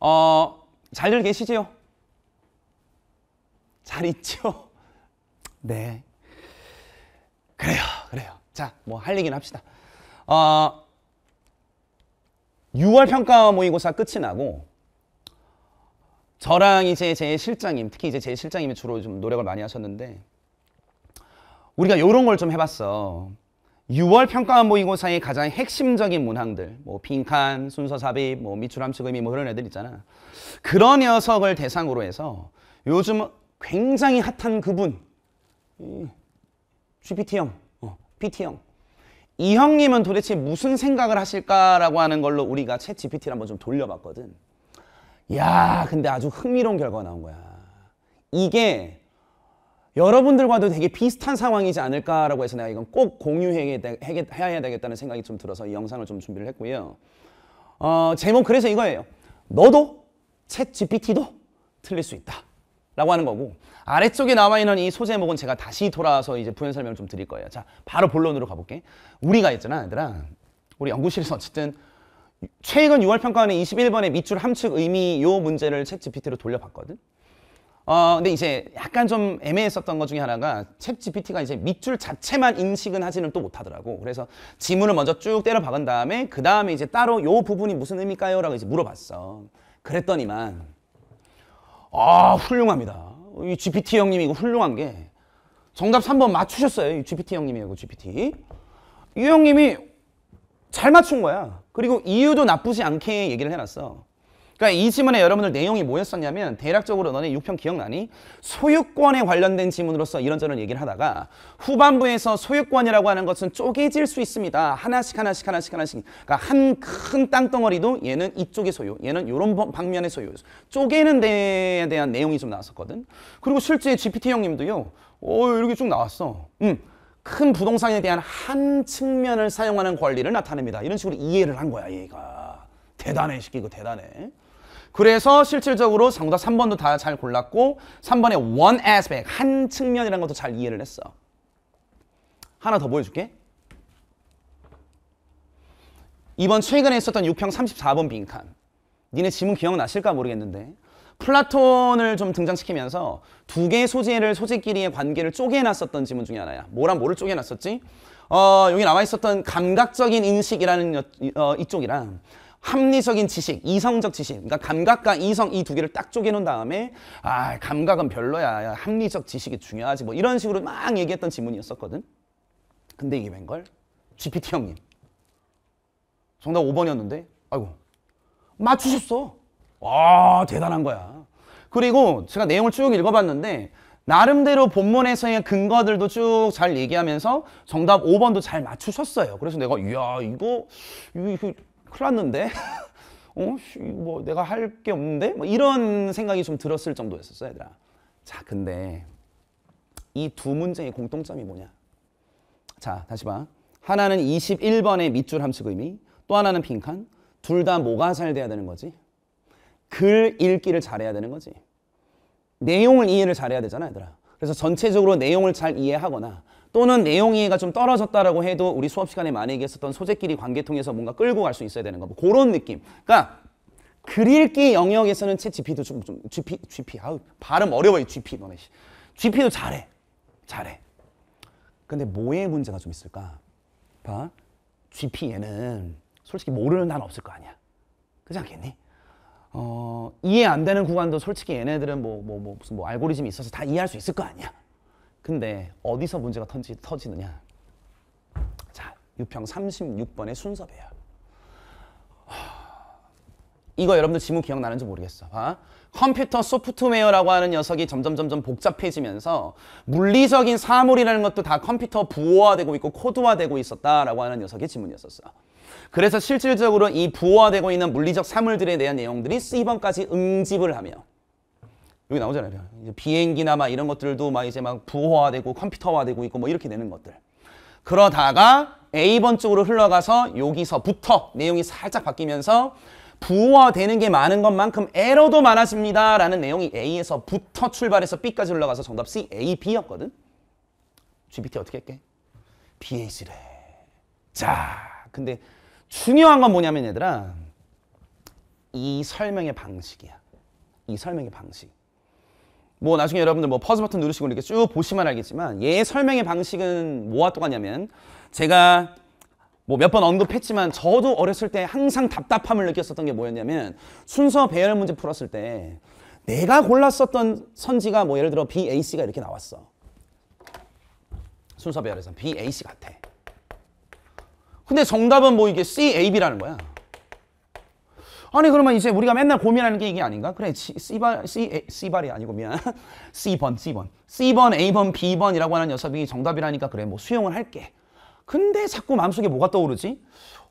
어, 잘들 계시지요? 잘 있죠? 네. 그래요, 그래요. 자, 뭐할 얘기는 합시다. 어, 6월 평가 모의고사 끝이 나고 저랑 이제 제 실장님, 특히 이제 제 실장님이 주로 좀 노력을 많이 하셨는데 우리가 이런 걸 좀 해봤어. 6월 평가 모의고사의 가장 핵심적인 문항들 뭐 빈칸, 순서 삽입, 뭐 미출함수 의미 뭐 그런 애들 있잖아 그런 녀석을 대상으로 해서 요즘 굉장히 핫한 그분 GPT형, 어, PT형 이 형님은 도대체 무슨 생각을 하실까라고 하는 걸로 우리가 채 GPT를 한번 좀 돌려봤거든 야 근데 아주 흥미로운 결과가 나온 거야 이게 여러분들과도 되게 비슷한 상황이지 않을까라고 해서 내가 이건 꼭 공유해야 되겠다는 생각이 좀 들어서 이 영상을 좀 준비를 했고요. 어, 제목 그래서 이거예요. 너도 챗 GPT도 틀릴 수 있다. 라고 하는 거고 아래쪽에 나와 있는 이 소제목은 제가 다시 돌아와서 이제 부연 설명을 좀 드릴 거예요. 자, 바로 본론으로 가볼게. 우리가 있잖아, 얘들아. 우리 연구실에서 어쨌든 최근 6월 평가원의 21번의 밑줄 함축 의미 요 문제를 챗 GPT로 돌려봤거든. 어, 근데 이제 약간 좀 애매했었던 것 중에 하나가 챗 GPT가 이제 밑줄 자체만 인식은 하지는 또 못하더라고. 그래서 지문을 먼저 쭉 때려 박은 다음에 그 다음에 이제 따로 요 부분이 무슨 의미일까요? 라고 이제 물어봤어. 그랬더니만 아 훌륭합니다. 이 GPT 형님이 이거 훌륭한 게 정답 3번 맞추셨어요. 이 GPT 형님이에요. 그 GPT. 이 형님이 잘 맞춘 거야. 그리고 이유도 나쁘지 않게 얘기를 해놨어. 그러니까 이 지문에 여러분들 내용이 뭐였었냐면 대략적으로 너네 6편 기억나니? 소유권에 관련된 지문으로서 이런저런 얘기를 하다가 후반부에서 소유권이라고 하는 것은 쪼개질 수 있습니다. 하나씩 하나씩 하나씩 하나씩. 그러니까 한 큰 땅덩어리도 얘는 이쪽의 소유, 얘는 이런 방면의 소유. 쪼개는 데에 대한 내용이 좀 나왔었거든. 그리고 실제 GPT 형님도요. 어, 이렇게 쭉 나왔어. 음. 큰 부동산에 대한 한 측면을 사용하는 권리를 나타냅니다. 이런 식으로 이해를 한 거야, 얘가. 대단해, 시키고 대단해. 그래서 실질적으로 전부 다 3번도 다 잘 골랐고 3번의 one aspect, 한 측면이라는 것도 잘 이해를 했어. 하나 더 보여줄게. 이번 최근에 있었던 6평 34번 빈칸. 니네 지문 기억나실까 모르겠는데 플라톤을 좀 등장시키면서 두 개의 소재를 소재끼리의 관계를 쪼개놨었던 지문 중에 하나야. 뭐랑 뭐를 쪼개놨었지? 어, 여기 나와 있었던 감각적인 인식이라는 어, 이쪽이랑 합리적인 지식, 이성적 지식, 그러니까 감각과 이성 이 두 개를 딱 쪼개놓은 다음에 아 감각은 별로야, 합리적 지식이 중요하지 뭐 이런 식으로 막 얘기했던 지문이었었거든. 근데 이게 웬걸? GPT 형님. 정답 5번이었는데 아이고 맞추셨어. 와 대단한 거야. 그리고 제가 내용을 쭉 읽어봤는데 나름대로 본문에서의 근거들도 쭉 잘 얘기하면서 정답 5번도 잘 맞추셨어요. 그래서 내가 이야 이거, 이거 큰일 났는데? 어? 뭐 내가 할 게 없는데? 뭐 이런 생각이 좀 들었을 정도였었어 얘들아. 자 근데 이 두 문제의 공통점이 뭐냐? 자 다시 봐. 하나는 21번의 밑줄 함축 의미 또 하나는 빈칸 둘 다 뭐가 잘 돼야 되는 거지? 글 읽기를 잘해야 되는 거지. 내용을 이해를 잘해야 되잖아 얘들아. 그래서 전체적으로 내용을 잘 이해하거나 또는 내용 이해가 좀 떨어졌다라고 해도 우리 수업 시간에 많이 얘기했었던 소재끼리 관계 통해서 뭔가 끌고 갈 수 있어야 되는 거. 뭐 그런 느낌. 그러니까 글읽기 영역에서는 채지피도 좀, 좀 GP GP 아우 발음 어려워요 GP 너네 GP도 잘해. 잘해. 근데 뭐에 문제가 좀 있을까? 봐. GP 얘는 솔직히 모르는 단어 없을 거 아니야. 그지 않겠니? 어, 이해 안 되는 구간도 솔직히 얘네들은 뭐, 뭐, 뭐, 무슨 뭐 알고리즘이 있어서 다 이해할 수 있을 거 아니야. 근데 어디서 문제가 터지, 터지느냐? 자, 유평 36번의 순섭이에 이거 여러분들 지문 기억나는지 모르겠어. 봐. 컴퓨터 소프트웨어라고 하는 녀석이 점점 점점 복잡해지면서 물리적인 사물이라는 것도 다 컴퓨터 부호화되고 있고 코드화되고 있었다라고 하는 녀석의 지문이었었어. 그래서 실질적으로 이 부호화되고 있는 물리적 사물들에 대한 내용들이 1번까지 응집을 하며 여기 나오잖아요. 이제 비행기나 막 이런 것들도 막 이제 막 부호화되고 컴퓨터화되고 있고 뭐 이렇게 되는 것들. 그러다가 A번 쪽으로 흘러가서 여기서부터 내용이 살짝 바뀌면서 부호화되는 게 많은 것만큼 에러도 많아집니다. 라는 내용이 A에서부터 출발해서 B까지 올라가서 정답 C, A, B였거든. GPT 어떻게 할게? b a 래 자, 근데 중요한 건 뭐냐면 얘들아. 이 설명의 방식이야. 이 설명의 방식. 뭐 나중에 여러분들 뭐 퍼즈 버튼 누르시고 이렇게 쭉 보시면 알겠지만 얘 설명의 방식은 뭐와 똑같냐면 제가 뭐 몇 번 언급했지만 저도 어렸을 때 항상 답답함을 느꼈었던 게 뭐였냐면 순서 배열 문제 풀었을 때 내가 골랐었던 선지가 뭐 예를 들어 BAC가 이렇게 나왔어. 순서 배열에서 BAC 같아. 근데 정답은 뭐 이게 CAB라는 거야. 아니 그러면 이제 우리가 맨날 고민하는 게 이게 아닌가? 그래 C발, C, C발이 아니고 미안 C번 C번 C번 A번 B번이라고 하는 녀석이 정답이라니까 그래 뭐 수용을 할게 근데 자꾸 마음속에 뭐가 떠오르지?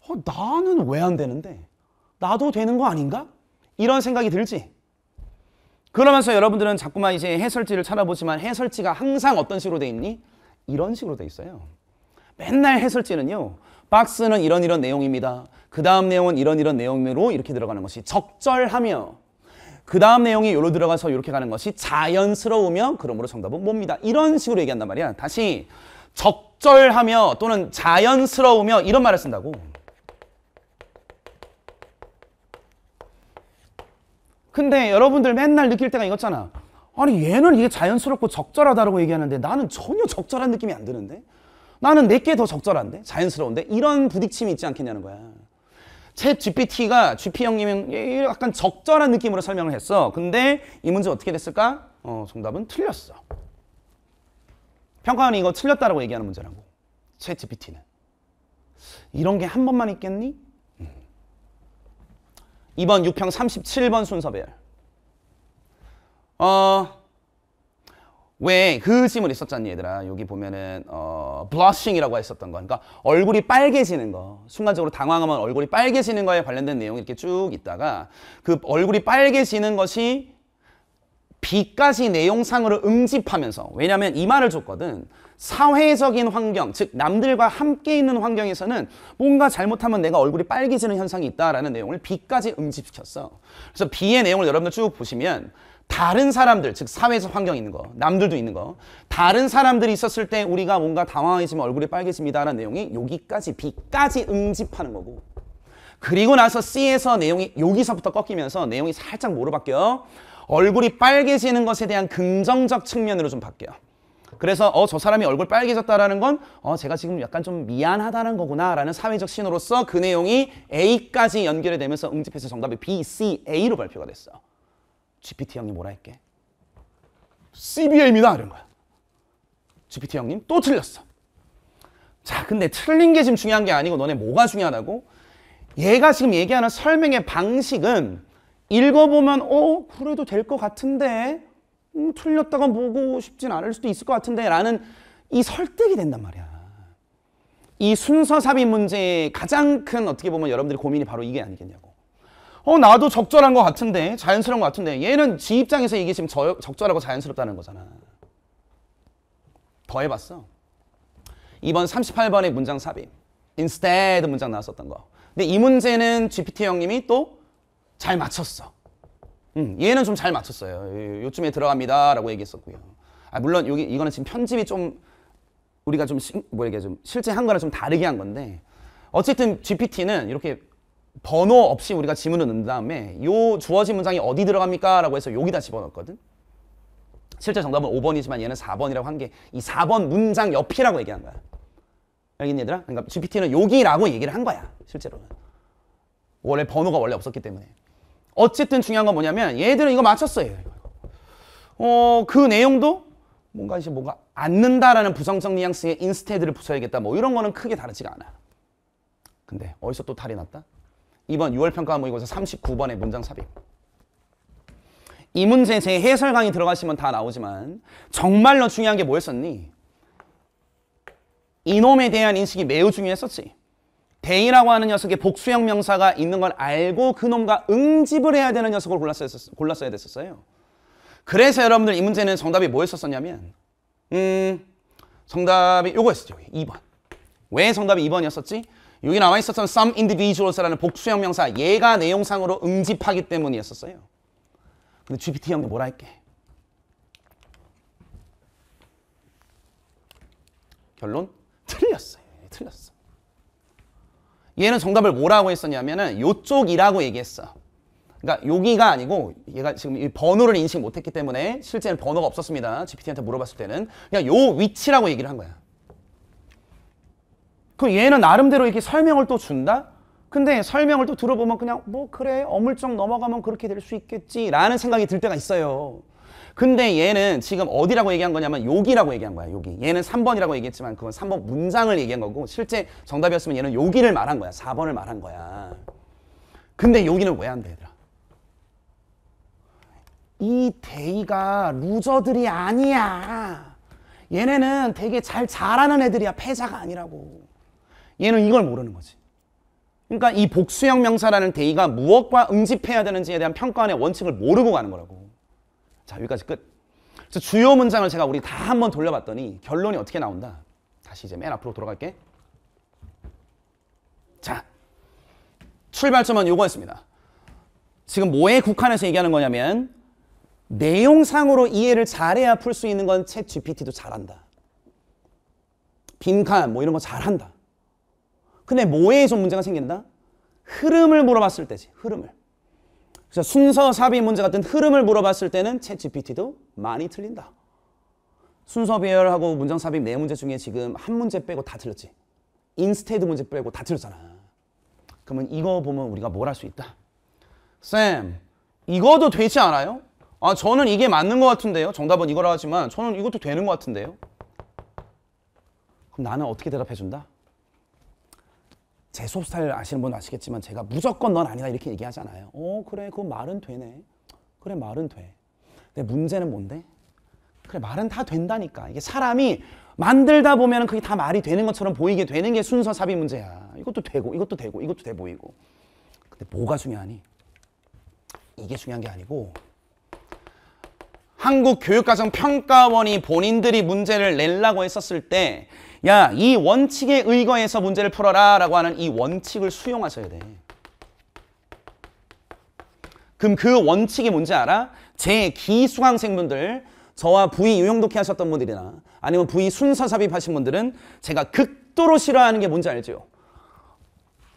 어, 나는 왜 안 되는데? 나도 되는 거 아닌가? 이런 생각이 들지 그러면서 여러분들은 자꾸만 이제 해설지를 찾아보지만 해설지가 항상 어떤 식으로 돼 있니? 이런 식으로 돼 있어요 맨날 해설지는요 박스는 이런 이런 내용입니다 그 다음 내용은 이런 이런 내용으로 이렇게 들어가는 것이 적절하며 그 다음 내용이 요로 들어가서 이렇게 가는 것이 자연스러우며 그러므로 정답은 뭡니다. 이런 식으로 얘기한단 말이야. 다시 적절하며 또는 자연스러우며 이런 말을 쓴다고. 근데 여러분들 맨날 느낄 때가 이거잖아. 아니 얘는 이게 자연스럽고 적절하다고 얘기하는데 나는 전혀 적절한 느낌이 안 드는데? 나는 내게 더 적절한데? 자연스러운데? 이런 부딪힘이 있지 않겠냐는 거야. 챗 GPT가 GP 형님은 약간 적절한 느낌으로 설명을 했어. 근데 이 문제 어떻게 됐을까? 어, 정답은 틀렸어. 평가원이 이거 틀렸다라고 얘기하는 문제라고. 챗 GPT는. 이런 게 한 번만 있겠니? 음. 2번 6평 37번 순서별. 어, 왜그 질문 있었잖니 얘들아 여기 보면은 어 b 러싱이라고 했었던 거 그러니까 얼굴이 빨개지는 거 순간적으로 당황하면 얼굴이 빨개지는 거에 관련된 내용이 이렇게 쭉 있다가 그 얼굴이 빨개지는 것이 비까지 내용상으로 응집하면서 왜냐하면 이 말을 줬거든 사회적인 환경 즉 남들과 함께 있는 환경에서는 뭔가 잘못하면 내가 얼굴이 빨개지는 현상이 있다라는 내용을 비까지 응집시켰어 그래서 비의 내용을 여러분들 쭉 보시면 다른 사람들, 즉 사회에서 환경 이 있는 거, 남들도 있는 거, 다른 사람들이 있었을 때 우리가 뭔가 당황해지면 얼굴이 빨개집니다라는 내용이 여기까지 B까지 응집하는 거고 그리고 나서 C에서 내용이 여기서부터 꺾이면서 내용이 살짝 뭐로 바뀌어? 얼굴이 빨개지는 것에 대한 긍정적 측면으로 좀 바뀌어요. 그래서 어 저 사람이 얼굴 빨개졌다라는 건 어 제가 지금 약간 좀 미안하다는 거구나라는 사회적 신호로서 그 내용이 A까지 연결이 되면서 응집해서 정답이 B, C, A로 발표가 됐어. GPT 형님 뭐라 할게? CBM이다 이런 거야. GPT 형님 또 틀렸어. 자, 근데 틀린 게 지금 중요한 게 아니고 너네 뭐가 중요하다고? 얘가 지금 얘기하는 설명의 방식은 읽어보면 어 그래도 될 것 같은데 음, 틀렸다가 보고 싶진 않을 수도 있을 것 같은데 라는 이 설득이 된단 말이야. 이 순서 삽입 문제의 가장 큰 어떻게 보면 여러분들이 고민이 바로 이게 아니겠냐고. 어 나도 적절한 것 같은데 자연스러운 것 같은데 얘는 지 입장에서 이게 지금 저, 적절하고 자연스럽다는 거잖아 더해봤어 이번 38번의 문장 삽입 instead 문장 나왔었던 거 근데 이 문제는 GPT 형님이 또 잘 맞췄어 음, 얘는 좀 잘 맞췄어요 요쯤에 들어갑니다 라고 얘기했었고요 아, 물론 여기 이거는 지금 편집이 좀 우리가 좀뭐 이게 좀 실제 한 거랑 좀 다르게 한 건데 어쨌든 GPT는 이렇게 번호 없이 우리가 지문을 넣은 다음에 요 주어진 문장이 어디 들어갑니까? 라고 해서 여기다 집어넣었거든. 실제 정답은 5번이지만 얘는 4번이라고 한 게이 4번 문장 옆이라고 얘기한 거야. 알겠니 얘들아? 그러니까 GPT는 여기라고 얘기를 한 거야. 실제로는. 원래 번호가 원래 없었기 때문에. 어쨌든 중요한 건 뭐냐면 얘들은 이거 맞췄어요. 어, 그 내용도 뭔가 이제 뭔가 않는다라는 부정적 뉘앙스에 인스테드를 붙여야겠다. 뭐 이런 거는 크게 다르지가 않아. 근데 어디서 또 탈이 났다? 이번 6월 평가 모의고사 39번의 문장 삽입. 이 문제 제 해설 강의 들어가시면 다 나오지만 정말로 중요한 게 뭐였었니? 이놈에 대한 인식이 매우 중요했었지. 대이라고 하는 녀석의 복수형 명사가 있는 걸 알고 그놈과 응집을 해야 되는 녀석을 골랐어야, 골랐어야 됐었어요. 그래서 여러분들 이 문제는 정답이 뭐였었냐면 음, 정답이 요거였었죠. 2번. 왜 정답이 2번이었었지? 여기 나와 있었던 some individuals라는 복수형 명사 얘가 내용상으로 응집하기 때문이었었어요. 근데 GPT 형이 뭐라 할게? 결론? 틀렸어요. 틀렸어. 얘는 정답을 뭐라고 했었냐면은 요쪽이라고 얘기했어. 그러니까 여기가 아니고 얘가 지금 번호를 인식 못했기 때문에 실제는 번호가 없었습니다. GPT한테 물어봤을 때는 그냥 요 위치라고 얘기를 한 거야. 그럼 얘는 나름대로 이렇게 설명을 또 준다? 근데 설명을 또 들어보면 그냥 뭐 그래 어물쩍 넘어가면 그렇게 될 수 있겠지라는 생각이 들 때가 있어요. 근데 얘는 지금 어디라고 얘기한 거냐면 여기라고 얘기한 거야 여기 얘는 3번이라고 얘기했지만 그건 3번 문장을 얘기한 거고 실제 정답이었으면 얘는 여기를 말한 거야 4번을 말한 거야 근데 여기는 왜 안돼 얘들아 이 데이가 루저들이 아니야 얘네는 되게 잘자라는 애들이야 패자가 아니라고 얘는 이걸 모르는 거지. 그러니까 이 복수형 명사라는 대의가 무엇과 응집해야 되는지에 대한 평가안의 원칙을 모르고 가는 거라고. 자, 여기까지 끝. 그래서 주요 문장을 제가 우리 다 한번 돌려봤더니 결론이 어떻게 나온다. 다시 이제 맨 앞으로 돌아갈게. 자, 출발점은 요거였습니다. 지금 뭐에 국한해서 얘기하는 거냐면 내용상으로 이해를 잘해야 풀 수 있는 건 챗 GPT도 잘한다. 빈칸 뭐 이런 거 잘한다. 근데 뭐에서 문제가 생긴다? 흐름을 물어봤을 때지. 흐름을. 그래서 순서 삽입 문제 같은 흐름을 물어봤을 때는 채 GPT도 많이 틀린다. 순서 배열하고 문장 삽입 네 문제 중에 지금 한 문제 빼고 다 틀렸지. 인스테드 문제 빼고 다 틀렸잖아. 그러면 이거 보면 우리가 뭘 할 수 있다. 쌤, 이거도 되지 않아요? 아, 저는 이게 맞는 것 같은데요. 정답은 이거라 하지만 저는 이것도 되는 것 같은데요. 그럼 나는 어떻게 대답해준다? 제 수업 스타일 아시는 분 아시겠지만 제가 무조건 넌 아니다 이렇게 얘기하잖아요. 어 그래 그 말은 되네. 그래 말은 돼. 근데 문제는 뭔데? 그래 말은 다 된다니까. 이게 사람이 만들다 보면 그게 다 말이 되는 것처럼 보이게 되는 게 순서 삽입 문제야. 이것도 되고 이것도 되고 이것도 돼 보이고. 근데 뭐가 중요하니? 이게 중요한 게 아니고 한국교육과정평가원이 본인들이 문제를 낼라고 했었을 때 야, 이 원칙에 의거해서 문제를 풀어라 라고 하는 이 원칙을 수용하셔야 돼. 그럼 그 원칙이 뭔지 알아? 제 기수강생분들 저와 부위 유형독해 하셨던 분들이나 아니면 부위 순서 삽입하신 분들은 제가 극도로 싫어하는 게 뭔지 알죠?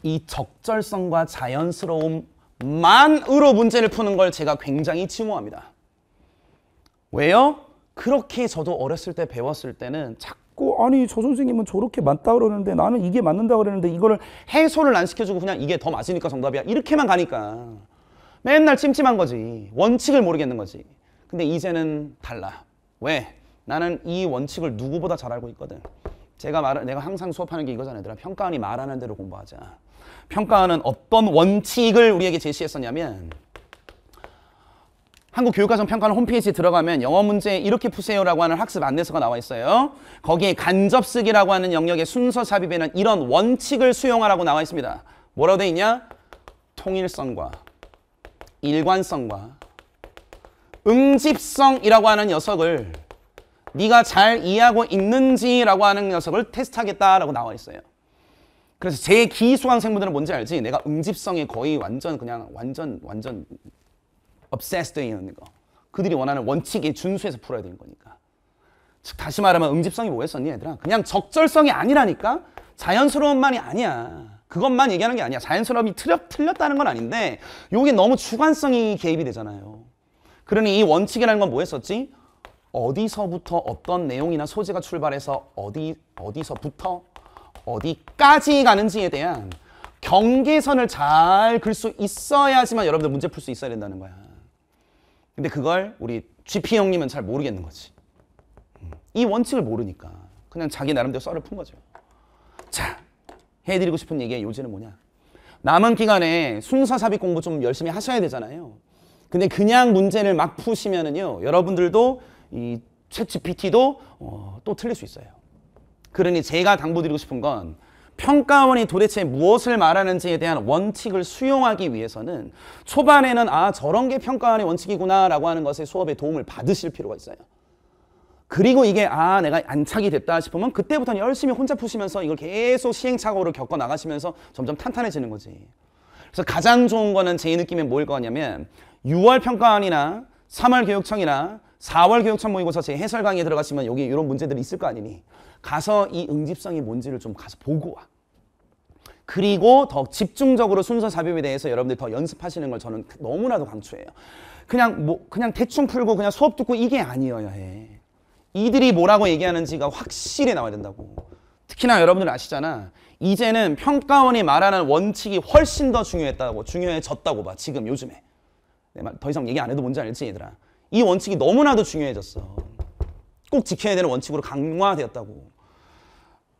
이 적절성과 자연스러움만으로 문제를 푸는 걸 제가 굉장히 증오합니다. 왜요? 그렇게 저도 어렸을 때 배웠을 때는 자꾸 아니 저 선생님은 저렇게 맞다 그러는데 나는 이게 맞는다 그러는데 이거를 해소를 안 시켜주고 그냥 이게 더 맞으니까 정답이야 이렇게만 가니까 맨날 찜찜한 거지 원칙을 모르겠는 거지 근데 이제는 달라 왜? 나는 이 원칙을 누구보다 잘 알고 있거든 제가 말 내가 항상 수업하는 게이거잖아 얘들아 평가원이 말하는 대로 공부하자 평가원은 어떤 원칙을 우리에게 제시했었냐면 한국교육과정평가원 홈페이지 에 들어가면 영어 문제 이렇게 푸세요라고 하는 학습 안내서가 나와 있어요. 거기에 간접쓰기라고 하는 영역의 순서 삽입에는 이런 원칙을 수용하라고 나와 있습니다. 뭐라고 돼 있냐? 통일성과 일관성과 응집성이라고 하는 녀석을 네가 잘 이해하고 있는지라고 하는 녀석을 테스트하겠다라고 나와 있어요. 그래서 제 기수강생분들은 뭔지 알지? 내가 응집성에 거의 완전 그냥 완전 완전 obsessed 있는 거. 그들이 원하는 원칙에 준수해서 풀어야 되는 거니까. 즉 다시 말하면 응집성이 뭐였었니 얘들아? 그냥 적절성이 아니라니까? 자연스러움만이 아니야. 그것만 얘기하는 게 아니야. 자연스러움이 틀렸, 틀렸다는 건 아닌데 요게 너무 주관성이 개입이 되잖아요. 그러니 이 원칙이라는 건 뭐였었지? 어디서부터 어떤 내용이나 소재가 출발해서 어디, 어디서부터 어디까지 가는지에 대한 경계선을 잘글수 있어야지만 여러분들 문제 풀 수 있어야 된다는 거야. 근데 그걸 우리 GP 형님은 잘 모르겠는 거지. 음, 이 원칙을 모르니까 그냥 자기 나름대로 썰을 푼 거죠. 자, 해드리고 싶은 얘기의 요지는 뭐냐. 남은 기간에 순서 삽입 공부 좀 열심히 하셔야 되잖아요. 근데 그냥 문제를 막 푸시면은요. 여러분들도 이 챗GPT도 어, 또 틀릴 수 있어요. 그러니 제가 당부드리고 싶은 건 평가원이 도대체 무엇을 말하는지에 대한 원칙을 수용하기 위해서는 초반에는 아 저런 게 평가원의 원칙이구나 라고 하는 것에 수업에 도움을 받으실 필요가 있어요. 그리고 이게 아 내가 안착이 됐다 싶으면 그때부터는 열심히 혼자 푸시면서 이걸 계속 시행착오를 겪어 나가시면서 점점 탄탄해지는 거지. 그래서 가장 좋은 거는 제 느낌에 뭘 거냐면 6월 평가원이나 3월 교육청이나 4월 교육청 모의고사 제 해설 강의에 들어가시면 여기 이런 문제들이 있을 거 아니니 가서 이 응집성이 뭔지를 좀 가서 보고 와. 그리고 더 집중적으로 순서 삽입에 대해서 여러분들 더 연습하시는 걸 저는 너무나도 강추해요. 그냥 뭐 그냥 대충 풀고 그냥 수업 듣고 이게 아니어야 해. 이들이 뭐라고 얘기하는지가 확실히 나와야 된다고. 특히나 여러분들 아시잖아. 이제는 평가원이 말하는 원칙이 훨씬 더 중요했다고 중요해졌다고 봐. 지금 요즘에. 네, 더 이상 얘기 안 해도 뭔지 알지 얘들아. 이 원칙이 너무나도 중요해졌어. 꼭 지켜야 되는 원칙으로 강화되었다고.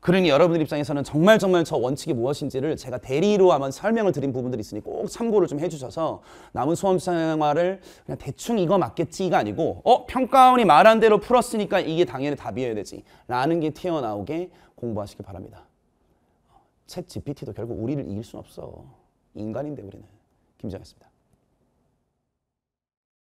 그러니 여러분들 입장에서는 정말 정말 저 원칙이 무엇인지를 제가 대리로 아마 설명을 드린 부분들이 있으니 꼭 참고를 좀 해주셔서 남은 수험 생활을 그냥 대충 이거 맞겠지가 아니고 어 평가원이 말한 대로 풀었으니까 이게 당연히 답이어야 되지 라는 게 튀어나오게 공부하시길 바랍니다. 어, 챗 GPT도 결국 우리를 이길 순 없어. 인간인데 우리는. 김정했습니다.